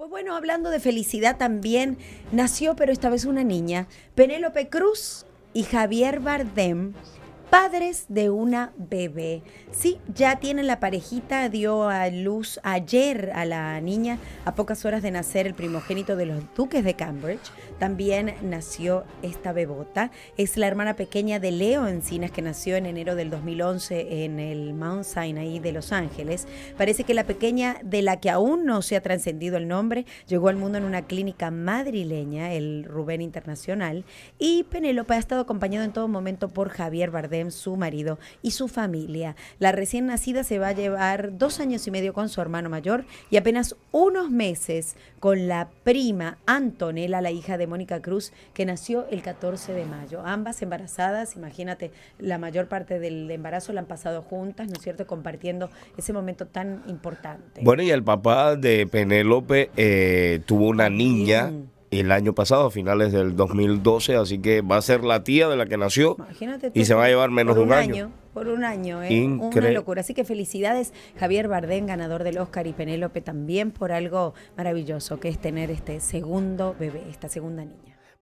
Pues bueno, hablando de felicidad también, nació pero esta vez una niña, Penélope Cruz y Javier Bardem padres de una bebé. Sí, ya tienen la parejita, dio a luz ayer a la niña, a pocas horas de nacer el primogénito de los duques de Cambridge. También nació esta bebota. Es la hermana pequeña de Leo Encinas, que nació en enero del 2011 en el Mount Sinai de Los Ángeles. Parece que la pequeña, de la que aún no se ha trascendido el nombre, llegó al mundo en una clínica madrileña, el Rubén Internacional. Y Penélope ha estado acompañado en todo momento por Javier Bardem su marido y su familia. La recién nacida se va a llevar dos años y medio con su hermano mayor y apenas unos meses con la prima Antonella, la hija de Mónica Cruz, que nació el 14 de mayo. Ambas embarazadas, imagínate, la mayor parte del embarazo la han pasado juntas, ¿no es cierto? Compartiendo ese momento tan importante. Bueno, y el papá de Penélope eh, tuvo una niña el año pasado, a finales del 2012, así que va a ser la tía de la que nació Imagínate y se va a llevar menos de un, año. Por un año, ¿eh? una locura. Así que felicidades Javier Bardén, ganador del Oscar, y Penélope también por algo maravilloso que es tener este segundo bebé, esta segunda niña.